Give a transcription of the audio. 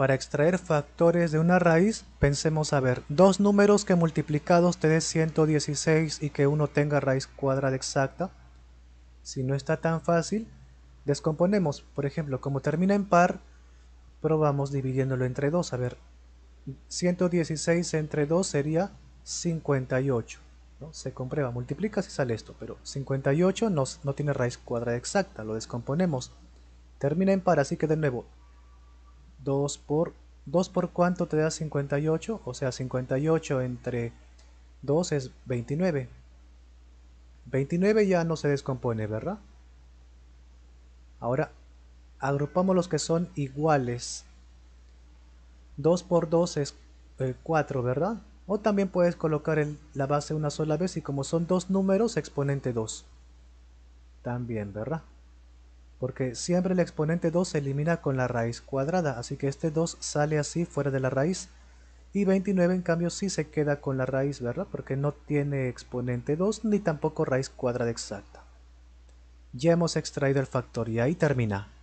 Para extraer factores de una raíz, pensemos a ver, dos números que multiplicados te dé 116 y que uno tenga raíz cuadrada exacta. Si no está tan fácil, descomponemos. Por ejemplo, como termina en par, probamos dividiéndolo entre 2. A ver, 116 entre 2 sería 58. ¿no? Se comprueba, multiplica, si sale esto, pero 58 no tiene raíz cuadrada exacta, lo descomponemos. Termina en par, así que de nuevo, 2 por 2 por cuánto te da 58, o sea 58 entre 2 es 29. 29 ya no se descompone, ¿verdad? Ahora agrupamos los que son iguales. 2 por 2 es 4, eh, ¿verdad? O también puedes colocar la base una sola vez y como son dos números, exponente 2. También, ¿verdad? porque siempre el exponente 2 se elimina con la raíz cuadrada, así que este 2 sale así fuera de la raíz. Y 29 en cambio sí se queda con la raíz, ¿verdad? Porque no tiene exponente 2 ni tampoco raíz cuadrada exacta. Ya hemos extraído el factor y ahí termina.